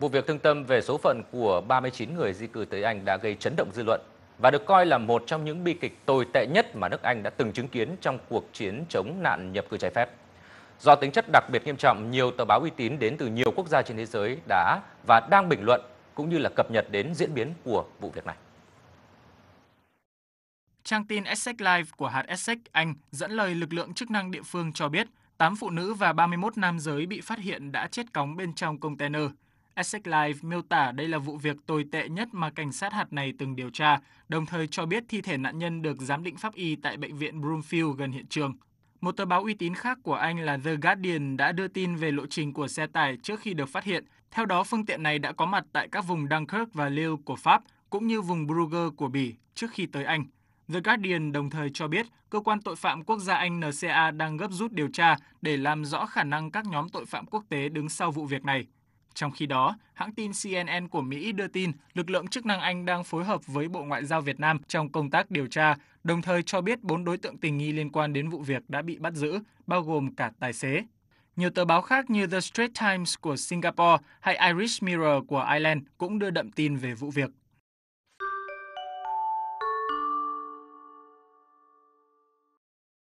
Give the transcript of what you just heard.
Vụ việc thương tâm về số phận của 39 người di cư tới Anh đã gây chấn động dư luận và được coi là một trong những bi kịch tồi tệ nhất mà nước Anh đã từng chứng kiến trong cuộc chiến chống nạn nhập cư trái phép. Do tính chất đặc biệt nghiêm trọng, nhiều tờ báo uy tín đến từ nhiều quốc gia trên thế giới đã và đang bình luận cũng như là cập nhật đến diễn biến của vụ việc này. Trang tin Essex Live của hạt Essex, Anh dẫn lời lực lượng chức năng địa phương cho biết 8 phụ nữ và 31 nam giới bị phát hiện đã chết cóng bên trong container. Essex Live miêu tả đây là vụ việc tồi tệ nhất mà cảnh sát hạt này từng điều tra, đồng thời cho biết thi thể nạn nhân được giám định pháp y tại bệnh viện Broomfield gần hiện trường. Một tờ báo uy tín khác của Anh là The Guardian đã đưa tin về lộ trình của xe tải trước khi được phát hiện. Theo đó, phương tiện này đã có mặt tại các vùng Dunkirk và Lille của Pháp, cũng như vùng Bruges của Bỉ trước khi tới Anh. The Guardian đồng thời cho biết cơ quan tội phạm quốc gia Anh NCA đang gấp rút điều tra để làm rõ khả năng các nhóm tội phạm quốc tế đứng sau vụ việc này. Trong khi đó, hãng tin CNN của Mỹ đưa tin lực lượng chức năng Anh đang phối hợp với Bộ Ngoại giao Việt Nam trong công tác điều tra, đồng thời cho biết bốn đối tượng tình nghi liên quan đến vụ việc đã bị bắt giữ, bao gồm cả tài xế. Nhiều tờ báo khác như The Straits Times của Singapore hay Irish Mirror của Ireland cũng đưa đậm tin về vụ việc.